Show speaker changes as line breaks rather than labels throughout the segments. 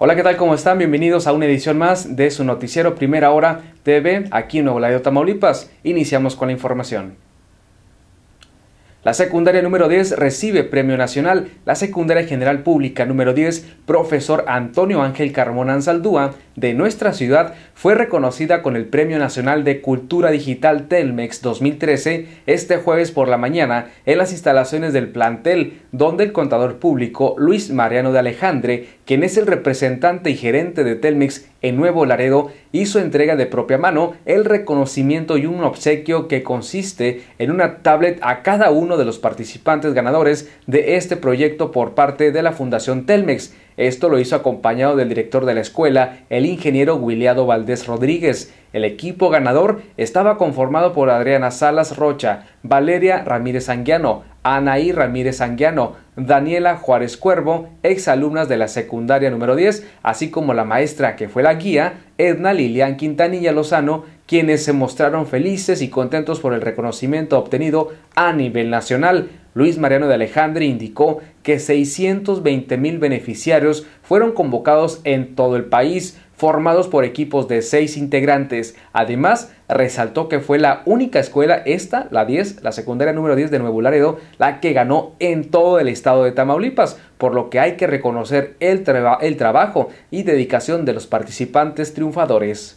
Hola, ¿qué tal? ¿Cómo están? Bienvenidos a una edición más de su noticiero Primera Hora TV aquí en Nuevo Laredo, Tamaulipas. Iniciamos con la información. La secundaria número 10 recibe Premio Nacional. La secundaria general pública número 10, profesor Antonio Ángel Carmona Ansaldúa, de nuestra ciudad, fue reconocida con el Premio Nacional de Cultura Digital Telmex 2013 este jueves por la mañana en las instalaciones del plantel, donde el contador público Luis Mariano de Alejandre, quien es el representante y gerente de Telmex en Nuevo Laredo, hizo entrega de propia mano el reconocimiento y un obsequio que consiste en una tablet a cada uno de los participantes ganadores de este proyecto por parte de la Fundación Telmex. Esto lo hizo acompañado del director de la escuela, el ingeniero Williado Valdés Rodríguez. El equipo ganador estaba conformado por Adriana Salas Rocha, Valeria Ramírez Anguiano, Anaí Ramírez Anguiano, Daniela Juárez Cuervo, exalumnas de la secundaria número 10, así como la maestra que fue la guía, Edna Lilian Quintanilla Lozano, quienes se mostraron felices y contentos por el reconocimiento obtenido a nivel nacional. Luis Mariano de Alejandre indicó que 620 mil beneficiarios fueron convocados en todo el país, formados por equipos de seis integrantes. Además, resaltó que fue la única escuela, esta, la 10, la secundaria número 10 de Nuevo Laredo, la que ganó en todo el estado de Tamaulipas, por lo que hay que reconocer el, el trabajo y dedicación de los participantes triunfadores.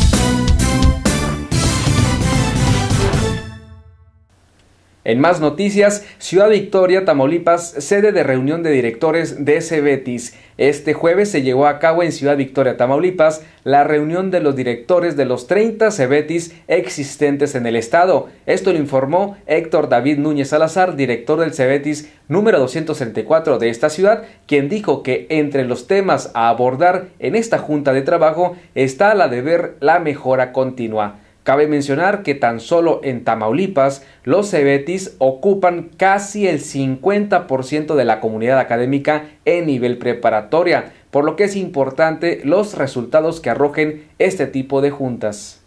En más noticias, Ciudad Victoria, Tamaulipas, sede de reunión de directores de Cebetis. Este jueves se llevó a cabo en Ciudad Victoria, Tamaulipas, la reunión de los directores de los 30 Cebetis existentes en el estado. Esto lo informó Héctor David Núñez Salazar, director del Cebetis número 264 de esta ciudad, quien dijo que entre los temas a abordar en esta junta de trabajo está la de ver la mejora continua. Cabe mencionar que tan solo en Tamaulipas los cebetis ocupan casi el 50% de la comunidad académica en nivel preparatoria, por lo que es importante los resultados que arrojen este tipo de juntas.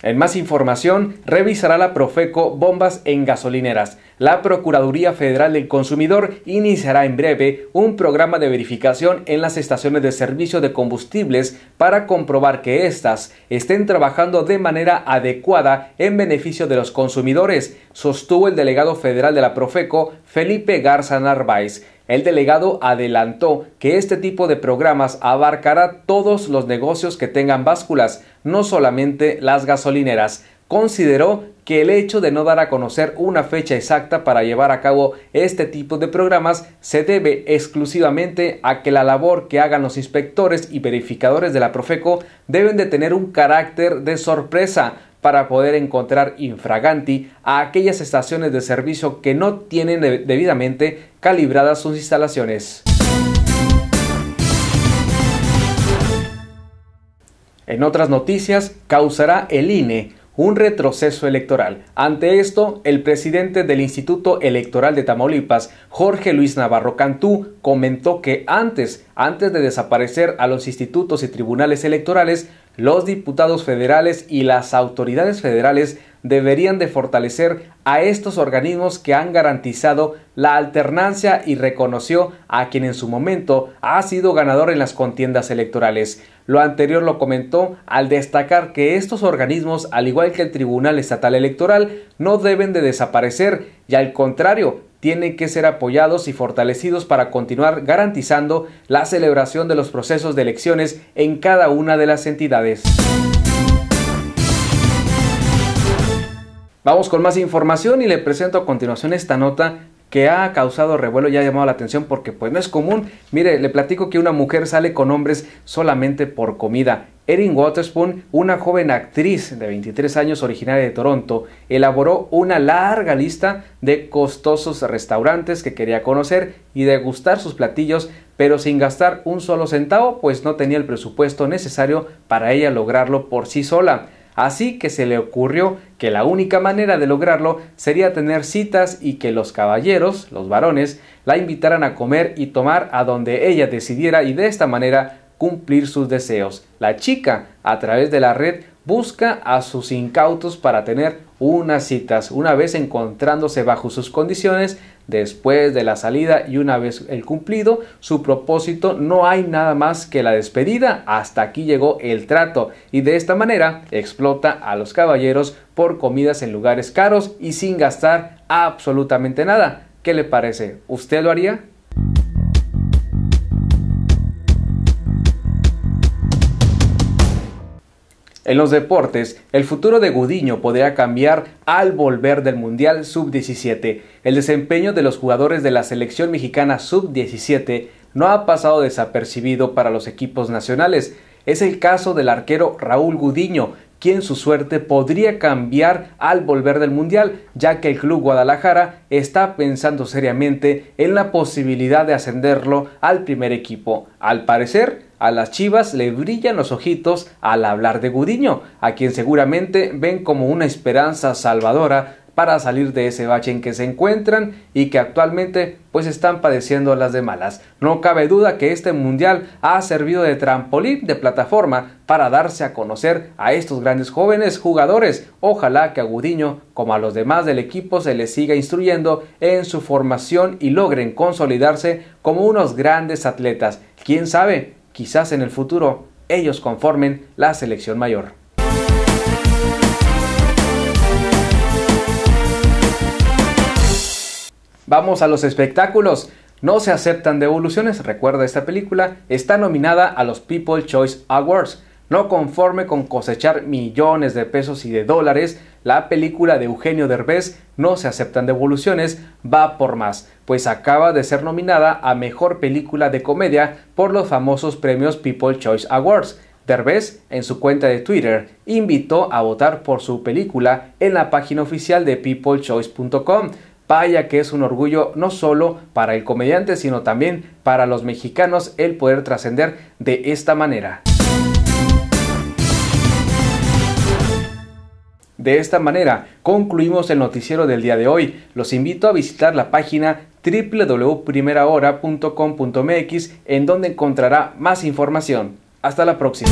En más información, revisará la Profeco bombas en gasolineras. La Procuraduría Federal del Consumidor iniciará en breve un programa de verificación en las estaciones de servicio de combustibles para comprobar que éstas estén trabajando de manera adecuada en beneficio de los consumidores, sostuvo el delegado federal de la Profeco, Felipe Garza Narváez. El delegado adelantó que este tipo de programas abarcará todos los negocios que tengan básculas, no solamente las gasolineras. Consideró que el hecho de no dar a conocer una fecha exacta para llevar a cabo este tipo de programas se debe exclusivamente a que la labor que hagan los inspectores y verificadores de la Profeco deben de tener un carácter de sorpresa, para poder encontrar infraganti a aquellas estaciones de servicio que no tienen debidamente calibradas sus instalaciones. En otras noticias, causará el INE un retroceso electoral. Ante esto, el presidente del Instituto Electoral de Tamaulipas, Jorge Luis Navarro Cantú, comentó que antes, antes de desaparecer a los institutos y tribunales electorales, los diputados federales y las autoridades federales deberían de fortalecer a estos organismos que han garantizado la alternancia y reconoció a quien en su momento ha sido ganador en las contiendas electorales. Lo anterior lo comentó al destacar que estos organismos, al igual que el Tribunal Estatal Electoral, no deben de desaparecer y al contrario, tienen que ser apoyados y fortalecidos para continuar garantizando la celebración de los procesos de elecciones en cada una de las entidades. Vamos con más información y le presento a continuación esta nota que ha causado revuelo y ha llamado la atención porque pues no es común. Mire, le platico que una mujer sale con hombres solamente por comida. Erin Waterspoon, una joven actriz de 23 años originaria de Toronto, elaboró una larga lista de costosos restaurantes que quería conocer y degustar sus platillos, pero sin gastar un solo centavo, pues no tenía el presupuesto necesario para ella lograrlo por sí sola así que se le ocurrió que la única manera de lograrlo sería tener citas y que los caballeros, los varones, la invitaran a comer y tomar a donde ella decidiera y de esta manera cumplir sus deseos. La chica, a través de la red, busca a sus incautos para tener unas citas, una vez encontrándose bajo sus condiciones, después de la salida y una vez el cumplido, su propósito no hay nada más que la despedida, hasta aquí llegó el trato y de esta manera explota a los caballeros por comidas en lugares caros y sin gastar absolutamente nada. ¿Qué le parece? ¿Usted lo haría? En los deportes, el futuro de Gudiño podría cambiar al volver del Mundial Sub-17. El desempeño de los jugadores de la selección mexicana Sub-17 no ha pasado desapercibido para los equipos nacionales. Es el caso del arquero Raúl Gudiño, quien su suerte podría cambiar al volver del Mundial, ya que el club Guadalajara está pensando seriamente en la posibilidad de ascenderlo al primer equipo. Al parecer, a las Chivas le brillan los ojitos al hablar de Gudiño, a quien seguramente ven como una esperanza salvadora para salir de ese bache en que se encuentran y que actualmente pues están padeciendo las de malas. No cabe duda que este mundial ha servido de trampolín, de plataforma para darse a conocer a estos grandes jóvenes jugadores. Ojalá que a Gudiño, como a los demás del equipo, se les siga instruyendo en su formación y logren consolidarse como unos grandes atletas. ¿Quién sabe? Quizás en el futuro ellos conformen la selección mayor. Vamos a los espectáculos. No se aceptan devoluciones, recuerda esta película, está nominada a los People Choice Awards. No conforme con cosechar millones de pesos y de dólares, la película de Eugenio Derbez No se aceptan devoluciones va por más, pues acaba de ser nominada a Mejor Película de Comedia por los famosos premios People Choice Awards. Derbez, en su cuenta de Twitter, invitó a votar por su película en la página oficial de peoplechoice.com, Vaya que es un orgullo no solo para el comediante, sino también para los mexicanos el poder trascender de esta manera. De esta manera, concluimos el noticiero del día de hoy. Los invito a visitar la página www.primerahora.com.mx en donde encontrará más información. Hasta la próxima.